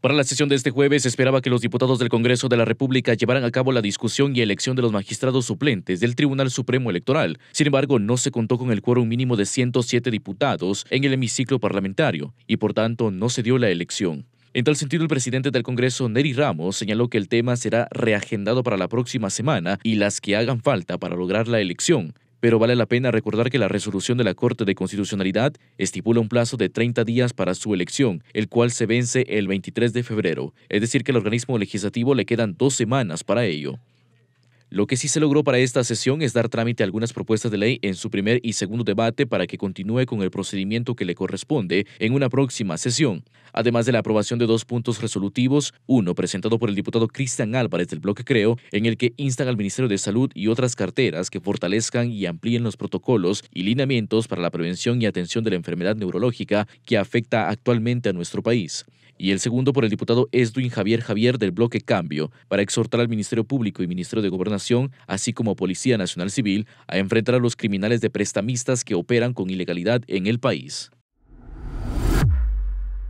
Para la sesión de este jueves se esperaba que los diputados del Congreso de la República llevaran a cabo la discusión y elección de los magistrados suplentes del Tribunal Supremo Electoral. Sin embargo, no se contó con el quórum mínimo de 107 diputados en el hemiciclo parlamentario y por tanto no se dio la elección. En tal sentido, el presidente del Congreso, Neri Ramos, señaló que el tema será reagendado para la próxima semana y las que hagan falta para lograr la elección pero vale la pena recordar que la resolución de la Corte de Constitucionalidad estipula un plazo de 30 días para su elección, el cual se vence el 23 de febrero, es decir que al organismo legislativo le quedan dos semanas para ello. Lo que sí se logró para esta sesión es dar trámite a algunas propuestas de ley en su primer y segundo debate para que continúe con el procedimiento que le corresponde en una próxima sesión, además de la aprobación de dos puntos resolutivos, uno presentado por el diputado Cristian Álvarez del Bloque Creo, en el que instan al Ministerio de Salud y otras carteras que fortalezcan y amplíen los protocolos y lineamientos para la prevención y atención de la enfermedad neurológica que afecta actualmente a nuestro país y el segundo por el diputado Edwin Javier Javier del bloque Cambio, para exhortar al Ministerio Público y Ministerio de Gobernación así como Policía Nacional Civil, a enfrentar a los criminales de prestamistas que operan con ilegalidad en el país.